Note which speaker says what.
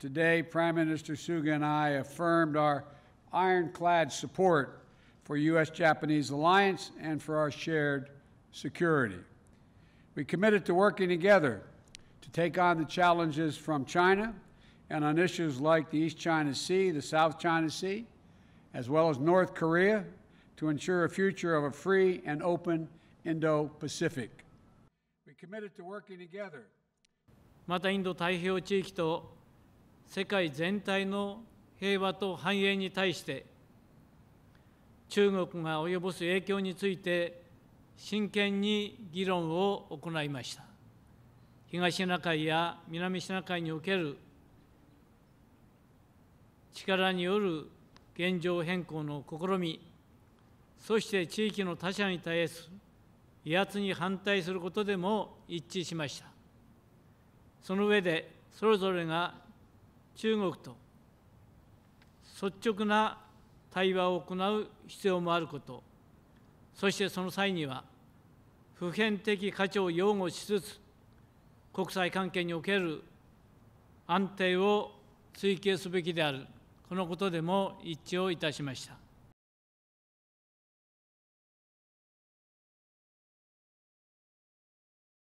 Speaker 1: Today, Prime Minister Suga and I affirmed our ironclad support for U.S. Japanese alliance and for our shared security. We committed to working together to take on the challenges from China and on issues like the East China Sea, the South China Sea, as well as North Korea, to ensure a future of a free and open Indo Pacific. We committed to working together.
Speaker 2: またインド太平洋地域と世界全体の平和と繁栄に対して中国が及ぼす影響について真剣に議論を行いました東シナ海や南シナ海における力による現状変更の試みそして地域の他者に対する威圧に反対することでも一致しましたその上でそれぞれが中国と率直な対話を行う必要もあることそしてその際には普遍的価値を擁護しつつ国際関係における安定を追求すべきであるこのことでも一致をいたしました。